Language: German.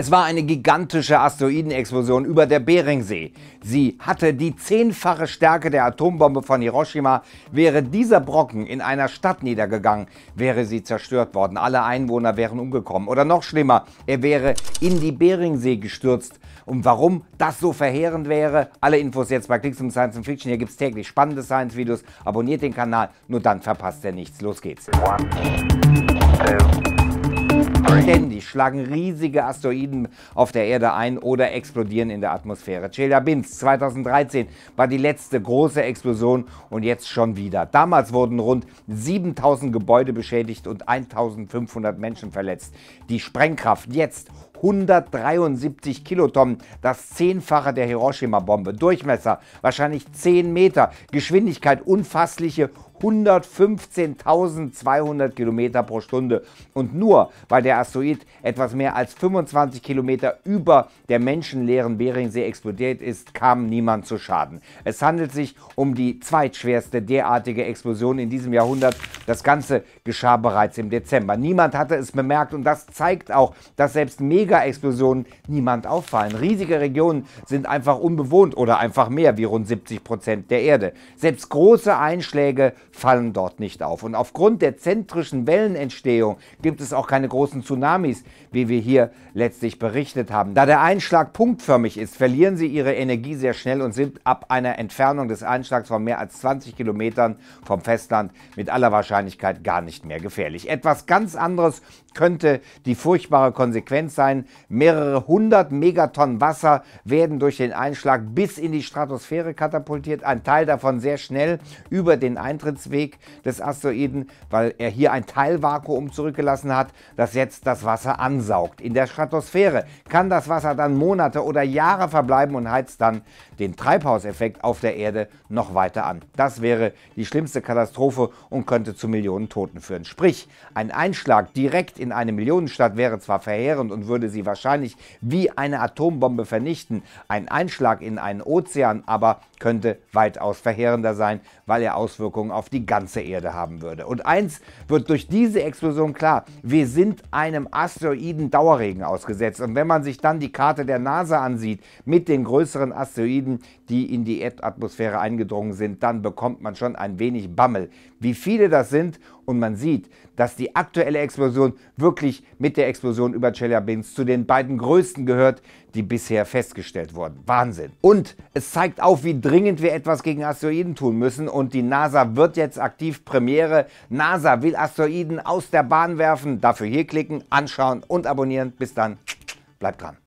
Es war eine gigantische Asteroidenexplosion über der Beringsee. Sie hatte die zehnfache Stärke der Atombombe von Hiroshima. Wäre dieser Brocken in einer Stadt niedergegangen, wäre sie zerstört worden. Alle Einwohner wären umgekommen. Oder noch schlimmer, er wäre in die Beringsee gestürzt. Und warum das so verheerend wäre, alle Infos jetzt bei Klicks um Science Fiction. Hier gibt es täglich spannende Science-Videos. Abonniert den Kanal, nur dann verpasst ihr nichts. Los geht's. One, two, ständig, schlagen riesige Asteroiden auf der Erde ein oder explodieren in der Atmosphäre. Chelyabinsk 2013 war die letzte große Explosion und jetzt schon wieder. Damals wurden rund 7000 Gebäude beschädigt und 1500 Menschen verletzt. Die Sprengkraft jetzt 173 Kilotonnen, das Zehnfache der Hiroshima-Bombe. Durchmesser wahrscheinlich 10 Meter, Geschwindigkeit unfassliche 115.200 Kilometer pro Stunde. Und nur weil der Asteroid etwas mehr als 25 Kilometer über der menschenleeren Beringsee explodiert ist, kam niemand zu Schaden. Es handelt sich um die zweitschwerste derartige Explosion in diesem Jahrhundert. Das Ganze geschah bereits im Dezember. Niemand hatte es bemerkt und das zeigt auch, dass selbst mega Megaexplosionen niemand auffallen. Riesige Regionen sind einfach unbewohnt oder einfach mehr wie rund 70 Prozent der Erde. Selbst große Einschläge fallen dort nicht auf. Und aufgrund der zentrischen Wellenentstehung gibt es auch keine großen Tsunamis, wie wir hier letztlich berichtet haben. Da der Einschlag punktförmig ist, verlieren sie ihre Energie sehr schnell und sind ab einer Entfernung des Einschlags von mehr als 20 Kilometern vom Festland mit aller Wahrscheinlichkeit gar nicht mehr gefährlich. Etwas ganz anderes könnte die furchtbare Konsequenz sein, sein. Mehrere hundert Megatonnen Wasser werden durch den Einschlag bis in die Stratosphäre katapultiert. Ein Teil davon sehr schnell über den Eintrittsweg des Asteroiden, weil er hier ein Teilvakuum zurückgelassen hat, das jetzt das Wasser ansaugt. In der Stratosphäre kann das Wasser dann Monate oder Jahre verbleiben und heizt dann den Treibhauseffekt auf der Erde noch weiter an. Das wäre die schlimmste Katastrophe und könnte zu Millionen Toten führen. Sprich, ein Einschlag direkt in eine Millionenstadt wäre zwar verheerend und würde würde sie wahrscheinlich wie eine Atombombe vernichten. Ein Einschlag in einen Ozean aber könnte weitaus verheerender sein, weil er Auswirkungen auf die ganze Erde haben würde. Und eins wird durch diese Explosion klar, wir sind einem Asteroiden Dauerregen ausgesetzt. Und wenn man sich dann die Karte der NASA ansieht mit den größeren Asteroiden, die in die Erdatmosphäre eingedrungen sind, dann bekommt man schon ein wenig Bammel, wie viele das sind. Und man sieht, dass die aktuelle Explosion wirklich mit der Explosion über Chelyabinsk zu den beiden größten gehört, die bisher festgestellt wurden. Wahnsinn. Und es zeigt auf, wie dringend wir etwas gegen Asteroiden tun müssen. Und die NASA wird jetzt aktiv Premiere. NASA will Asteroiden aus der Bahn werfen. Dafür hier klicken, anschauen und abonnieren. Bis dann. Bleibt dran.